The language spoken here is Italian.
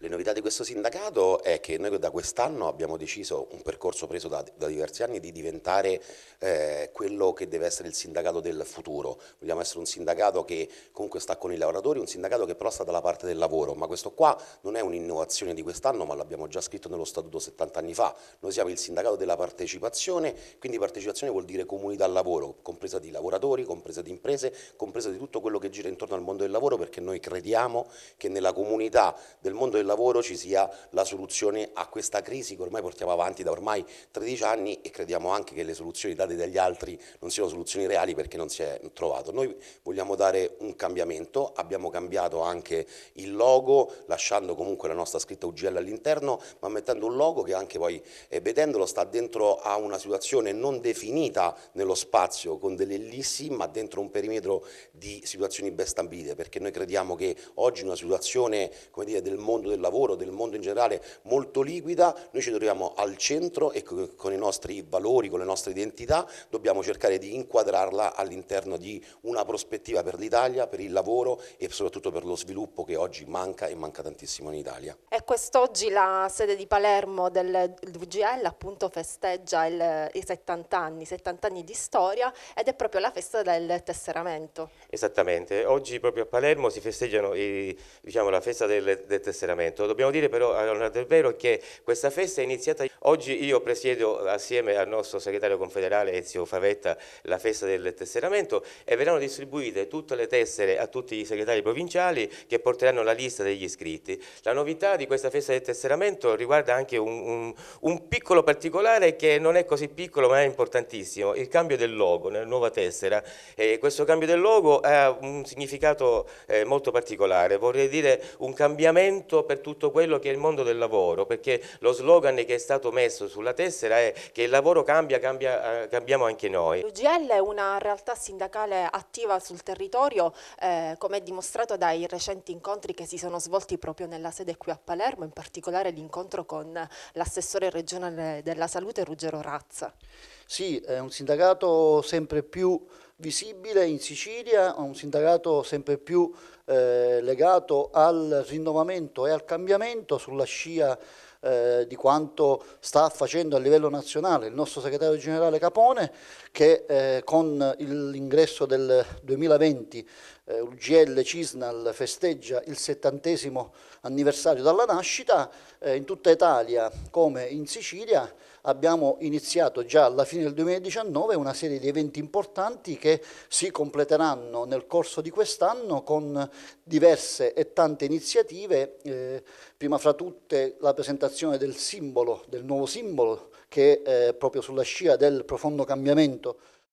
Le novità di questo sindacato è che noi da quest'anno abbiamo deciso, un percorso preso da, da diversi anni, di diventare eh, quello che deve essere il sindacato del futuro. Vogliamo essere un sindacato che comunque sta con i lavoratori, un sindacato che però sta dalla parte del lavoro, ma questo qua non è un'innovazione di quest'anno, ma l'abbiamo già scritto nello statuto 70 anni fa. Noi siamo il sindacato della partecipazione, quindi partecipazione vuol dire comunità al lavoro, compresa di lavoratori, compresa di imprese, compresa di tutto quello che gira intorno al mondo del lavoro, perché noi crediamo che nella comunità del mondo del del lavoro ci sia la soluzione a questa crisi che ormai portiamo avanti da ormai 13 anni e crediamo anche che le soluzioni date dagli altri non siano soluzioni reali perché non si è trovato. Noi vogliamo dare un cambiamento, abbiamo cambiato anche il logo lasciando comunque la nostra scritta UGL all'interno ma mettendo un logo che anche poi eh, vedendolo sta dentro a una situazione non definita nello spazio con delle ellissi ma dentro un perimetro di situazioni ben stabilite perché noi crediamo che oggi una situazione come dire, del mondo del del lavoro, del mondo in generale molto liquida, noi ci troviamo al centro e con i nostri valori, con le nostre identità dobbiamo cercare di inquadrarla all'interno di una prospettiva per l'Italia, per il lavoro e soprattutto per lo sviluppo che oggi manca e manca tantissimo in Italia. E quest'oggi la sede di Palermo del VGL appunto festeggia il, i 70 anni, 70 anni di storia ed è proprio la festa del tesseramento. Esattamente, oggi proprio a Palermo si festeggiano i, diciamo, la festa del, del tesseramento momento. Dobbiamo dire però, Leonardo è Vero, che questa festa è iniziata Oggi io presiedo assieme al nostro segretario confederale Ezio Favetta la festa del tesseramento e verranno distribuite tutte le tessere a tutti i segretari provinciali che porteranno la lista degli iscritti. La novità di questa festa del tesseramento riguarda anche un, un, un piccolo particolare che non è così piccolo ma è importantissimo, il cambio del logo nella nuova tessera. Eh, questo cambio del logo ha un significato eh, molto particolare, vorrei dire un cambiamento per tutto quello che è il mondo del lavoro, perché lo slogan che è stato messo sulla tessera è che il lavoro cambia, cambia eh, cambiamo anche noi. L'UGL è una realtà sindacale attiva sul territorio, eh, come è dimostrato dai recenti incontri che si sono svolti proprio nella sede qui a Palermo, in particolare l'incontro con l'assessore regionale della salute Ruggero Razza. Sì, è un sindacato sempre più visibile in Sicilia, un sindacato sempre più eh, legato al rinnovamento e al cambiamento sulla scia eh, di quanto sta facendo a livello nazionale il nostro segretario generale Capone che eh, con l'ingresso del 2020 eh, UGL Cisnal festeggia il settantesimo anniversario dalla nascita, eh, in tutta Italia come in Sicilia abbiamo iniziato già alla fine del 2019 una serie di eventi importanti che si completeranno nel corso di quest'anno con diverse e tante iniziative, eh, prima fra tutte la presentazione creazione del simbolo, del nuovo simbolo che è eh, proprio sulla scia del profondo cambiamento